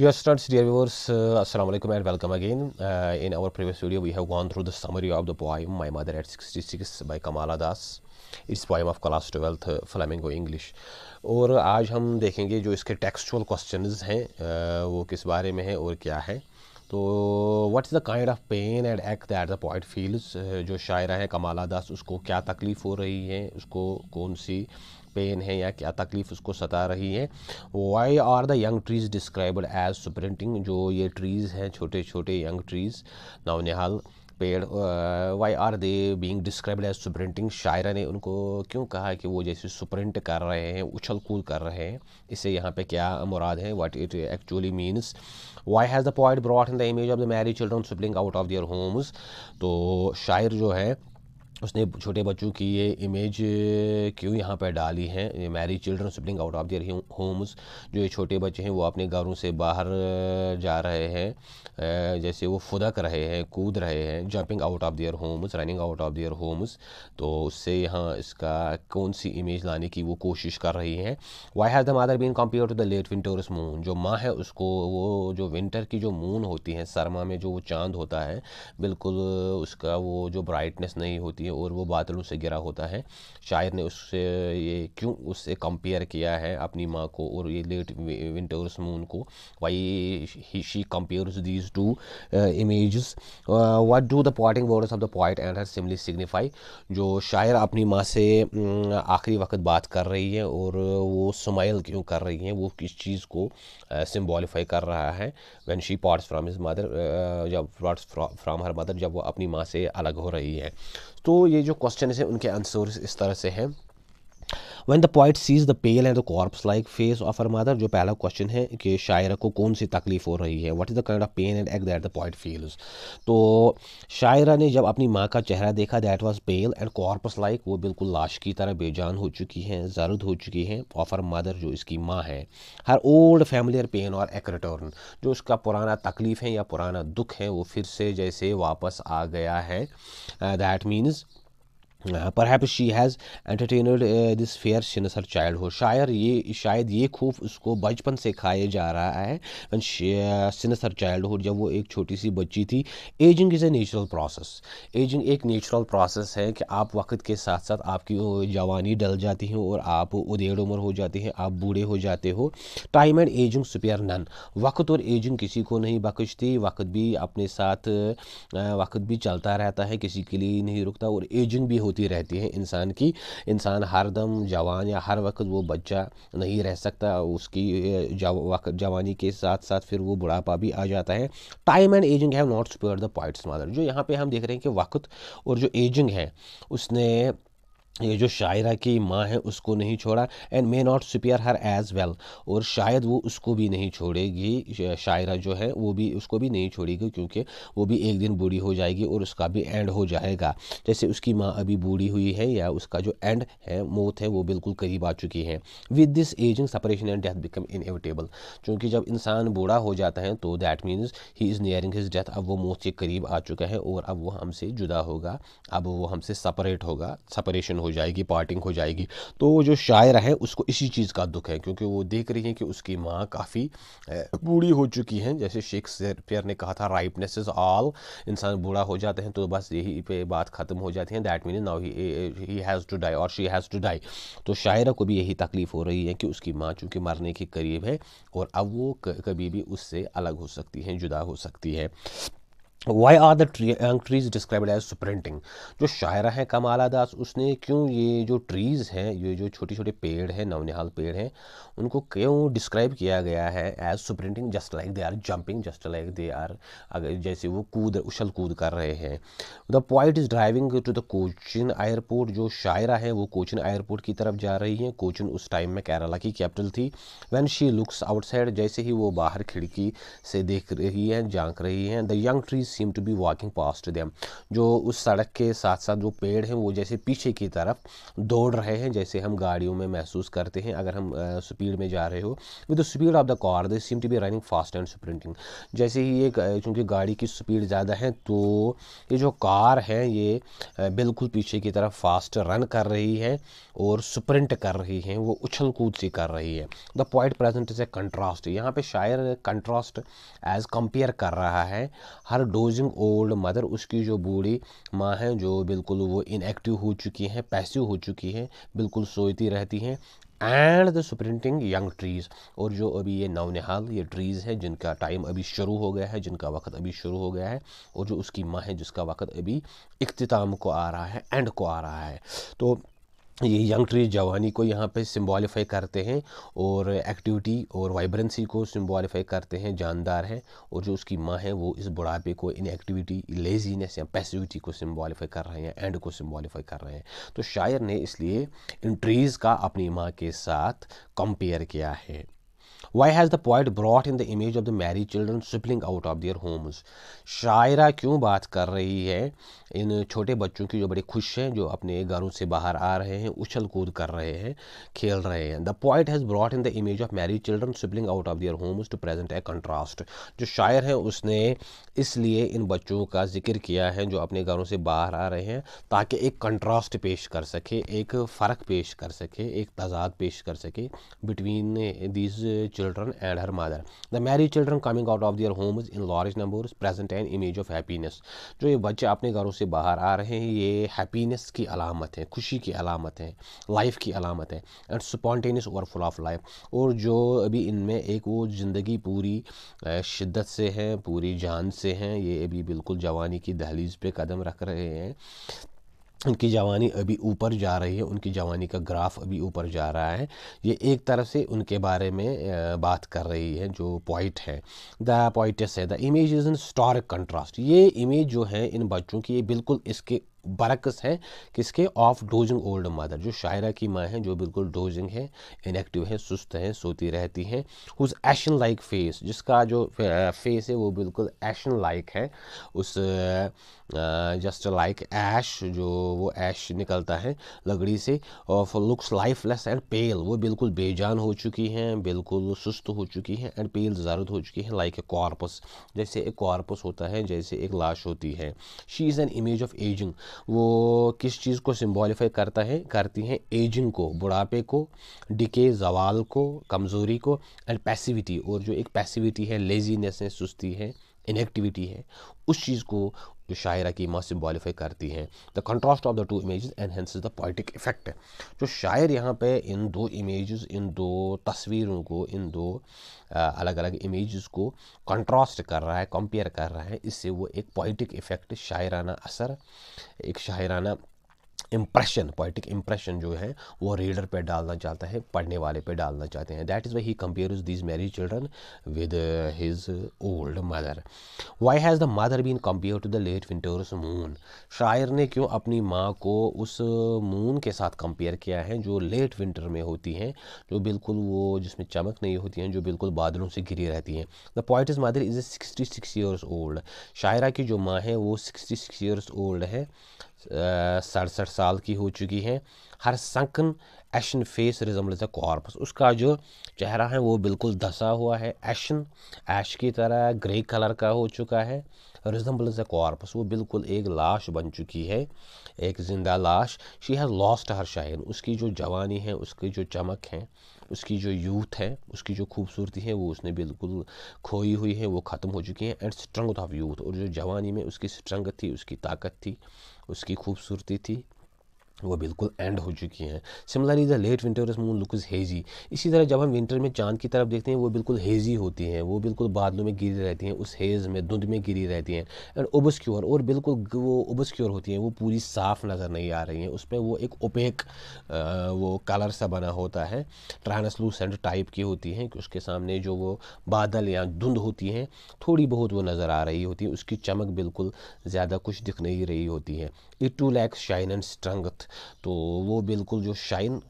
Dear students, dear viewers, uh, assalamu alaikum and welcome again. Uh, in our previous video, we have gone through the summary of the poem My Mother at 66 by Kamala Das. इस poem of class twelfth Flamingo English और आज हम देखेंगे जो इसके textual questions हैं वो किस बारे में हैं और क्या है तो what is the kind of pain and act that the point feels जो शायरा है कमाला दास उसको क्या तकलीफ़ हो रही है उसको कौन सी पेन है या क्या तकलीफ़ उसको सता रही है why are the young trees described as sprinting जो ये ट्रीज़ हैं छोटे छोटे यंग ट्रीज़ नवनिहाल पेड़ why are they being described as sprinting शायरा ने उनको क्यों कहा कि वो जैसे सुप्रिंट कर रहे हैं उछल कूद कर रहे हैं इससे यहाँ पे क्या मुराद है what it actually means why has the point brought in the image of the merry children spring out of their homes तो शायर जो है उसने छोटे बच्चों की ये इमेज क्यों यहाँ पर डाली है merry children spring out of their homes जो ये छोटे बच्चे हैं वो अपने घरों से बाहर जा रहे हैं जैसे वो फुदक रहे हैं कूद रहे हैं jumping out of their homes running out of their homes तो उससे यहाँ इसका कौन सी इमेज लाने की वो कोशिश कर रही है why has the mother been compare to the late winter's moon जो माँ है उसको वो जो विंटर की जो मून होती है सरमा में जो वो चांद होता है बिल्कुल उसका वो जो ब्राइटनेस नहीं होती है चाहिए और वो बादलों से गिरा होता है शायर ने उससे ये क्यों उससे कंपेयर किया है अपनी माँ को और ये लेट विंटर्स मून को why he she compares these to image what do the pointing words of the poet and her सिमली signify जो शायर अपनी माँ से आखिरी वक्त बात कर रही है और वो स्माइल क्यों कर रही है वो किस चीज़ को सिम्बॉलीफाई uh, कर रहा है when she parts from his mother जब पॉट्स फ्राम हर मदर जब वो अपनी माँ से अलग हो रही है तो ये जो क्वेश्चन है उनके आंसर्स इस तरह से हैं when the poet sees the pale and the corpse like face of her mother जो पहला क्वेश्चन है कि शायरा को कौन सी तकलीफ हो रही है what is the kind of pain and ache that the poet feels तो शायरा ने जब अपनी माँ का चेहरा देखा that was pale and corpse like वो बिल्कुल लाश की तरह बेजान हो चुकी हैं जर्द हो चुकी हैं ऑफ अर मदर जो इसकी माँ है हर ओल्ड फैमिलियर पेन और एक रिटर्न जो उसका पुराना तकलीफ है या पुराना दुख है वो फिर से जैसे वापस आ गया है that uh, means perhaps she has entertained this fear since her child हो शायर ये शायद ये खूफ उसको बचपन से खाए जा रहा है सिनस हर चाइल्ड हो जब वो एक छोटी सी बच्ची थी ageing is a natural process ageing एक नेचुरल प्रोसेस है कि आप वक्त के साथ साथ आपकी जवानी डल जाती है और आप उधेड़ उम्र हो जाती हैं आप बूढ़े हो जाते हो time and ageing spare none वक्त और एजिंग किसी को नहीं बख्शती वक्त भी अपने साथ uh, वक्त भी चलता रहता है किसी के लिए नहीं रुकता और एजिंग भी हो होती रहती है इंसान की इंसान हर दम जवान या हर वक्त वो बच्चा नहीं रह सकता उसकी जवानी के साथ साथ फिर वो बुढ़ापा भी आ जाता है time and ageing have not spare the poet's mother जो यहाँ पे हम देख रहे हैं कि वक्त और जो एजिंग है उसने ये जो शायरा की माँ है उसको नहीं छोड़ा and may not spare her as well और शायद वो उसको भी नहीं छोड़ेगी शायरा जो है वो भी उसको भी नहीं छोड़ेगी क्योंकि वो भी एक दिन बूढ़ी हो जाएगी और उसका भी एंड हो जाएगा जैसे उसकी माँ अभी बूढ़ी हुई है या उसका जो एंड है मौत है वो बिल्कुल करीब आ चुकी है with this ageing separation and death become inevitable चूँकि जब इंसान बूढ़ा हो जाता है तो that means he is nearing his death अब वो मौत के करीब आ चुका है और अब वो हमसे जुदा होगा अब वो हमसे सपरेट होगा सपरेशन हो जाएगी पार्टिंग हो जाएगी तो जो शायर हैं उसको इसी चीज़ का दुख है क्योंकि वो देख रही हैं कि उसकी माँ काफ़ी बूढ़ी हो चुकी हैं जैसे शेक्सपियर ने कहा था राइटनेस इज ऑल इंसान बूढ़ा हो जाते हैं तो बस यही पे बात ख़त्म हो जाती है that mean now he has to die और शी हैज़ टू डाई तो शायरा को भी यही तकलीफ़ हो रही है कि उसकी माँ चूँकि मरने के करीब है और अब वो कभी भी उससे अलग हो सकती हैं जुदा हो सकती है why are the trees described as sprinting जो शायरा हैं कमाला दास उसने क्यों ये जो ट्रीज़ हैं ये जो छोटे छोटे पेड़ हैं नवनिहाल पेड़ हैं उनको क्यों डिस्क्राइब किया गया है as sprinting just like they are jumping just like they are अगर जैसे वो कूद उछल कूद कर रहे हैं the poet is driving to the Cochin airport जो शायरा है वो कोचिन एयरपोर्ट की तरफ जा रही हैं कोचिन उस टाइम में केरला की कैपिटल थी वैन शी लुक्स आउटसाइड जैसे ही वो बाहर खिड़की से देख रही हैं झांक रही हैं the young trees seem to be walking past them जो उस सड़क के साथ साथ वो पेड़ हैं वो जैसे पीछे की तरफ दौड़ रहे हैं जैसे हम गाड़ियों में महसूस करते हैं अगर हम स्पीड में जा रहे हो with the speed of the car they seem to be running fast and sprinting जैसे ही ये चूँकि गाड़ी की स्पीड ज़्यादा है तो ये जो कार है ये बिल्कुल पीछे की तरफ फास्ट रन कर रही है और स्प्रिंट कर रही है वो उछल कूद सी कर रही है the point present is a contrast यहाँ पे शायर कंट्रास्ट एज कंपेयर कर रहा है हर डो डोजिंग ओल्ड मदर उसकी जो बूढ़ी माँ है जो बिल्कुल वो इनएक्टिव हो चुकी हैं पैसिव हो चुकी हैं बिल्कुल सोती रहती हैं and the sprinting young trees और जो अभी ये नहाल ये ट्रीज़ है जिनका टाइम अभी शुरू हो गया है जिनका वक्त अभी शुरू हो गया है और जो उसकी माँ है जिसका वक्त अभी इख्ताम को आ रहा है एंड को आ रहा है तो ये यंग ट्रीज जवानी को यहाँ पे सिम्बॉलीफाई करते हैं और एक्टिविटी और वाइब्रेंसी को सिम्बॉलीफाई करते हैं जानदार है और जो उसकी माँ है वो इस बुढ़ापे को इन एक्टिविटी लेजीनेस या पैसिविटी को सिम्बॉलीफाई कर रहे हैं एंड को सिम्बॉलीफाई कर रहे हैं तो शायर ने इसलिए इन ट्रीज़ का अपनी माँ के साथ कंपेयर किया है Why has the poet brought in the image of the married children sibling out of their homes? शायरा क्यों बात कर रही है इन छोटे बच्चों की जो बड़े खुश हैं जो अपने घरों से बाहर आ रहे हैं उछल कूद कर रहे हैं खेल रहे हैं the poet has brought in the image of married children spilling out of their homes to present a contrast जो शायर हैं उसने इसलिए इन बच्चों का जिक्र किया है जो अपने घरों से बाहर आ रहे हैं ताकि एक कंट्रास्ट पेश कर सके एक फ़र्क पेश कर सके एक तजाद पेश कर सके between these children and her mother. The married children coming out of their homes in large numbers present an image of happiness. जो ये बच्चे अपने घरों से बाहर आ रहे हैं ये happiness की अलामत है खुशी की अलामत है life की अलामत है and spontaneous overfull of life. और जो अभी इनमें एक वो ज़िंदगी पूरी शिद्दत से है पूरी जान से हैं ये अभी बिल्कुल जवानी की दहलीज पे कदम रख रहे हैं उनकी जवानी अभी ऊपर जा रही है उनकी जवानी का ग्राफ अभी ऊपर जा रहा है ये एक तरफ से उनके बारे में बात कर रही है जो पॉइट है द पॉइटस है the image is in stark contrast ये इमेज जो है इन बच्चों की ये बिल्कुल इसके बरक्स हैं किसके ऑफ डोजिंग ओल्ड मदर जो शायरा की माँ हैं जो बिल्कुल डोजिंग है इनएक्टिव है सुस्त हैं सोती रहती हैं उस एशन लाइक फेस जिसका जो फेस है वो बिल्कुल एशन लाइक है उस जस्ट लाइक ऐश जो वो ऐश निकलता है लकड़ी से of looks lifeless and pale वो बिल्कुल बेजान हो चुकी हैं बिल्कुल सुस्त हो चुकी हैं एंड पेल ज़रूरत हो चुकी है लाइक ए कॉर्पस जैसे एक कॉर्पस होता है जैसे एक लाश होती है she is an image of ageing वो किस चीज़ को सिम्बॉलीफाई करता है करती हैं एजिंग को बुढ़ापे को डिके जवाल को कमज़ोरी को एंड पैसिविटी और जो एक पैसिविटी है लेजीनेस है सुस्ती है इनएक्टिविटी है उस चीज़ को जो शायरा की माँ सिम्बॉलीफाई करती हैं the contrast of the two image enhance the poetic effect जो शायर यहाँ पे इन दो इमेज इन दो तस्वीरों को इन दो आ, अलग अलग इमेज को कंट्रास्ट कर रहा है कंपेयर कर रहा है इससे वो एक पोइटिक इफेक्ट शायराना असर एक शायराना इम्प्रेशन पोइटिक इम्प्रेशन जो है वो रीडर पे डालना चाहता है पढ़ने वाले पे डालना चाहते हैं that is why he compare these marriage children with his old mother why has the mother been compare to the late winter's moon शायर ने क्यों अपनी माँ को उस मून के साथ कंपेयर किया है जो लेट विंटर में होती हैं जो बिल्कुल वो जिसमें चमक नहीं होती हैं जो बिल्कुल बादलों से घिरी रहती हैं the poet is mother is a sixty six years old शायरा की जो माँ है वो सिक्सटी सिक्स ईयर्स ओल्ड है सड़सठ साल की हो चुकी हैं her sunken ashen face resembles the corpse उसका जो चेहरा है वो बिल्कुल धसा हुआ है एशन ऐश की तरह ग्रे कलर का हो चुका है रिजम्बल्स अ कॉर्पस वो बिल्कुल एक लाश बन चुकी है एक ज़िंदा लाश she has lost her shine उसकी जो जवानी है उसकी जो चमक है उसकी जो यूथ है उसकी जो खूबसूरती है वो उसने बिल्कुल खोई हुई है वो ख़त्म हो चुकी है एंड स्ट्रंग ऑफ यूथ और जो जवानी में उसकी स्ट्रंग थी उसकी ताकत थी उसकी खूबसूरती थी वो बिल्कुल एंड हो चुकी हैं similarly the late winter moon look is hazy इसी तरह जब हम विंटर में चांद की तरफ देखते हैं वो बिल्कुल हेजी होती हैं वो बिल्कुल बादलों में गिरी रहती हैं उस हेज़ में धुंध में गिरी रहती हैं एंड ओबस्क्योर और बिल्कुल वो ओबस्क्योर होती हैं वो पूरी साफ नज़र नहीं आ रही हैं उस पर वो एक ओपेक वो कलर सा बना होता है ट्रांसलूसेंट टाइप की होती हैं कि उसके सामने जो वो बादल या धुंध होती हैं थोड़ी बहुत वो नज़र आ रही होती है उसकी चमक बिल्कुल ज़्यादा कुछ दिख नहीं रही होती है it too lacks shine and strength तो वो बिल्कुल जो शाइन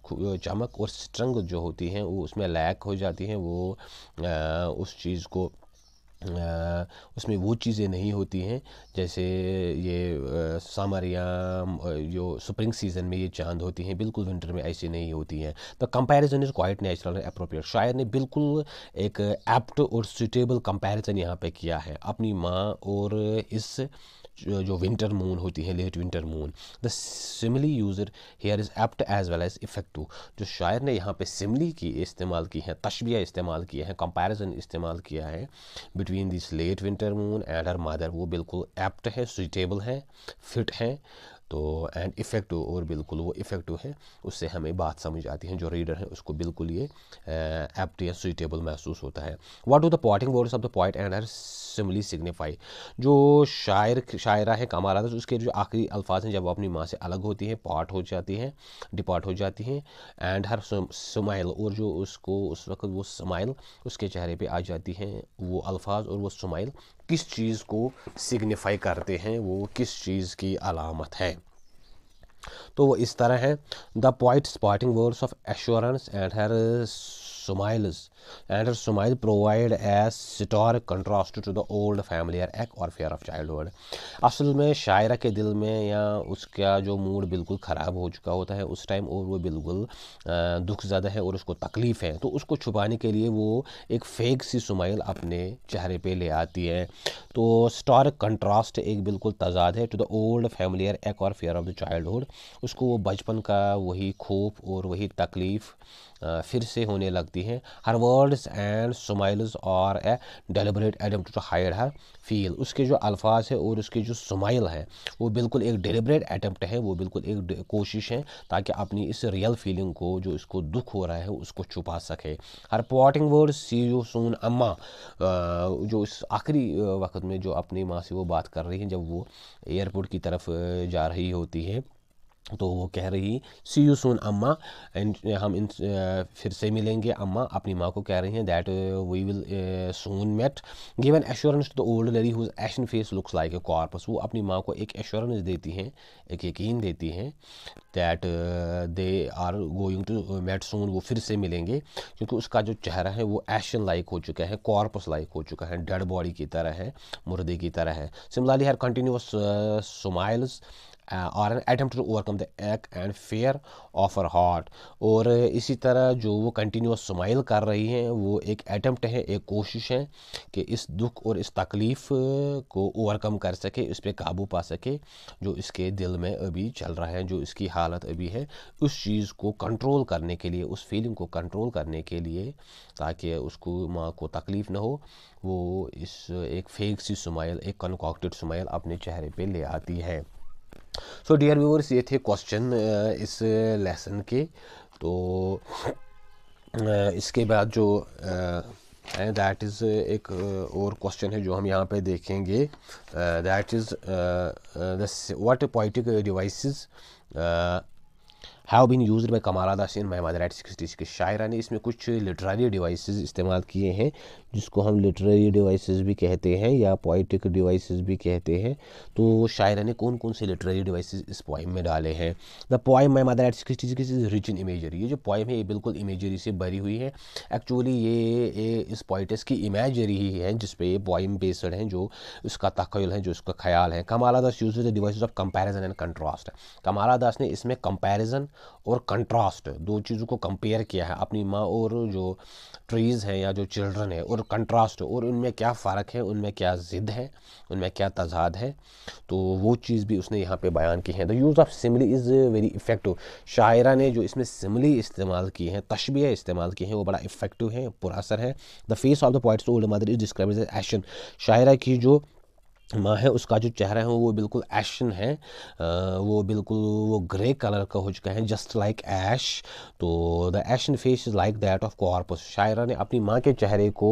चमक और स्ट्रंग जो होती हैं वो उसमें लैक हो जाती हैं वो आ, उस चीज़ को आ, उसमें वो चीज़ें नहीं होती हैं जैसे ये समर या जो स्प्रिंग सीज़न में ये चांद होती हैं बिल्कुल विंटर में ऐसी नहीं होती हैं the comparison is quite natural and appropriate शायर ने बिल्कुल एक एप्ट और सुटेबल कंपैरिजन यहाँ पे किया है अपनी माँ और इस जो विंटर मून होती है late winter moon the simile used here is apt as well as effective जो शायर ने यहाँ पे सिमली की इस्तेमाल की है तशबिया इस्तेमाल किया है कंपैरिजन इस्तेमाल किया है between this late winter moon and her mother वो बिल्कुल एप्ट है सुइटेबल है फिट है तो एंड इफ़ेक्टिव और बिल्कुल वो इफ़ेक्टिव है उससे हमें बात समझ आती है जो रीडर है उसको बिल्कुल ये एप्ट या सुइटेबल महसूस होता है what do the parting words of the poet and her सिमली signify जो शायर शायरा है कमाल तो उसके जो आखिरी अल्फाज हैं जब वो अपनी माँ से अलग होती हैं पार्ट हो जाती हैं डिपार्ट हो जाती हैं एंड हर स्माइल और जो उसको उस वक्त वो स्माइल उसके चेहरे पे आ जाती हैं वो अल्फाज और वो स्माइल किस चीज़ को सिग्निफाई करते हैं वो किस चीज़ की अलामत है तो वो इस तरह है the poet's parting words of assurance and her smiles and her provide as stark contrast to the old old familiar और फेयर ऑफ चाइल्डहुड असल में शायरा के दिल में या उसका जो मूड बिल्कुल ख़राब हो चुका होता है उस टाइम और वो बिल्कुल दुख ज़्यादा है और उसको तकलीफ़ है तो उसको छुपाने के लिए वो एक फेक सी सुमाइल अपने चेहरे पर ले आती है तो स्टार कंट्रास्ट एक बिल्कुल तजाद है टू द ओल्ड फैमिलियर एक और फेयर ऑफ द चाइल्डहुड उसको वो बचपन का वही खोफ और वही तकलीफ़ फिर से होने लगती है हर वो वर्ड्स एंड स्माइल्स और a deliberate attempt to hide her feel उसके जो अल्फाज है और उसके जो स्माइल हैं वो बिल्कुल एक डेलिबरेट अटैम्प्ट है वो बिल्कुल एक कोशिश है ताकि अपनी इस रियल फीलिंग को जो इसको दुख हो रहा है उसको छुपा सके her parting word see you soon Amma जो इस आखिरी वक्त में जो अपनी माँ से वो बात कर रही हैं जब वो एयरपोर्ट की तरफ जा रही होती है तो वो कह रही सी यू सोन अम्मा एंड uh, हम इन uh, फिर से मिलेंगे अम्मा अपनी माँ को कह रही हैं that we will soon meet give an assurance to the old lady whose ashen face looks like a corpse वो अपनी माँ को एक एश्योरेंस देती हैं एक यकीन देती हैं that they are going to meet soon वो फिर से मिलेंगे क्योंकि उसका जो चेहरा है वो एशन लाइक हो चुका है कॉर्पस लाइक हो चुका है डेड बॉडी की तरह है मुर्दे की तरह है similarly her continuous smiles uh, और an attempt to overcome the ache and fear of her heart और इसी तरह जो वो कंटिन्यूस स्माइल कर रही हैं वो एक अटैम्प्ट है एक कोशिश है कि इस दुख और इस तकलीफ़ uh, को ओवरकम कर सके इस पर काबू पा सके जो इसके दिल में अभी चल रहा है जो इसकी हालत अभी है उस चीज़ को कंट्रोल करने के लिए उस फीलिंग को कंट्रोल करने के लिए ताकि उसको माँ को तकलीफ़ ना हो वो इस एक फेक सी स्माइल एक कनकॉक्टेड स्माइल अपने चेहरे पे ले आती है सो डियर व्यूवर्स ये थे क्वेश्चन uh, इस लेसन के तो uh, इसके बाद जो uh, है दैट इज़ एक और क्वेश्चन है जो हम यहाँ पे देखेंगे that is what poetic devices have been use by Kamala Das in my mother sixties के शायर ने इसमें कुछ लिटरारी डिवाइसेस इस्तेमाल किए हैं जिसको हम लिटरेरी डिवाइसेस भी कहते हैं या पोइटिक डिवाइसेस भी कहते हैं तो शायर ने कौन कौन से लिटरेरी डिवाइसेस इस पोइम में डाले हैं द पोइम माई मदर एट्स किस रिच इन इमेजरी ये जो पोइम है ये बिल्कुल इमेजरी से भरी हुई है एक्चुअली ये, ये इस पोइटिस की इमेजरी ही है जिसपे ये पोइम बेस्ड हैं जो इसका तखयल है जो इसका ख्याल है Kamala Das use the device of comparison and contrast Kamala Das ने इसमें कंपेरिजन और कंट्रास्ट दो चीज़ों को कंपेयर किया है अपनी माँ और जो ट्रीज़ हैं या जो चिल्ड्रन है और कंट्रास्ट और उनमें क्या फ़र्क है उनमें क्या ज़िद है उनमें क्या तजाद है तो वो चीज़ भी उसने यहाँ पे बयान की है the use of simile is very effective शायरा ने जो इसमें सिमली इस्तेमाल की है तशबी इस्तेमाल की है वो बड़ा इफ़ेक्टिव है पुरासर है the face of the poet's old mother is describe as ashen शायरा की जो माँ है उसका जो चेहरा है वो बिल्कुल एशन है वो बिल्कुल वो ग्रे कलर का हो चुका है जस्ट लाइक ऐश तो the ashen face is like that of corpse शायरा ने अपनी माँ के चेहरे को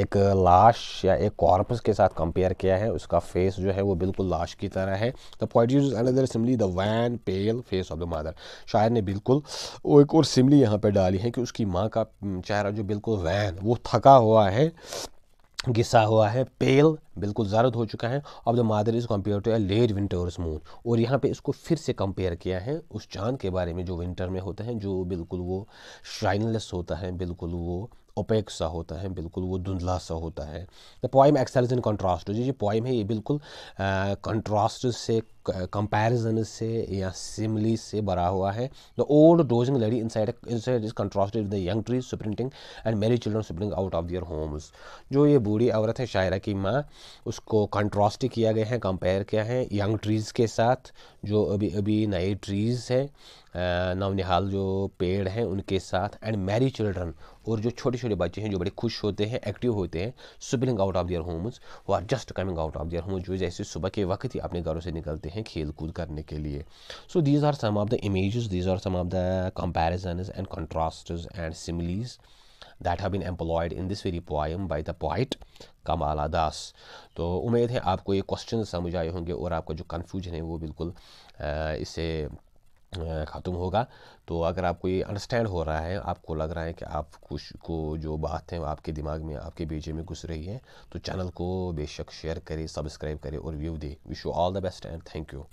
एक लाश या एक कॉर्पस के साथ कंपेयर किया है उसका फेस जो है वो बिल्कुल लाश की तरह है the poet use another simile the wan pale face of the mother शायर ने बिल्कुल वो एक और सिमली यहाँ पर डाली है कि उसकी माँ का चेहरा जो बिल्कुल वैन वो थका हुआ है घिसा हुआ है पेल बिल्कुल जर्द हो चुका है अब the mother is compare to a late winter's moon और यहाँ पे इसको फिर से कंपेयर किया है उस चांद के बारे में जो विंटर में होता है जो बिल्कुल वो श्राइनलेस होता है बिल्कुल वो ओपेक सा होता है बिल्कुल वो धुंधला सा होता है the poem excels in contrast जो ये पॉइम है ये बिल्कुल कंट्रास्ट से कंपैरिजन से या सिमली से भरा हुआ है the old dozing lady inside inside is contrasted with the young trees sprinting and merry children spring out of their homes जो ये बूढ़ी औरत है शायरा की माँ उसको कंट्रास्ट किया गया है कंपेयर किया है यंग ट्रीज़ के साथ जो अभी अभी नए ट्रीज़ हैं नवनिहाल जो पेड़ हैं उनके साथ एंड मैरी चिल्ड्रन और जो छोटे छोटे बच्चे हैं जो बड़े खुश होते हैं एक्टिव होते हैं spilling out of their homes वो are just coming out of their homes जो जैसे सुबह के वक्त ही अपने घरों से निकलते हैं हैं खेल कूद करने के लिए so these are some of the image these are some of the comparison and contrast and similes that have been employed in this very poem by the poet Kamala Das. तो उम्मीद है आपको ये क्वेश्चन समझ आए होंगे और आपका जो कन्फ्यूजन है वो बिल्कुल इससे ख़त्म होगा तो अगर आपको ये अंडरस्टैंड हो रहा है आपको लग रहा है कि आप कुछ को जो बात है आपके दिमाग में आपके बेचे में घुस रही है तो चैनल को बेशक शेयर करें सब्सक्राइब करें और व्यू दें wish you all the best and thank you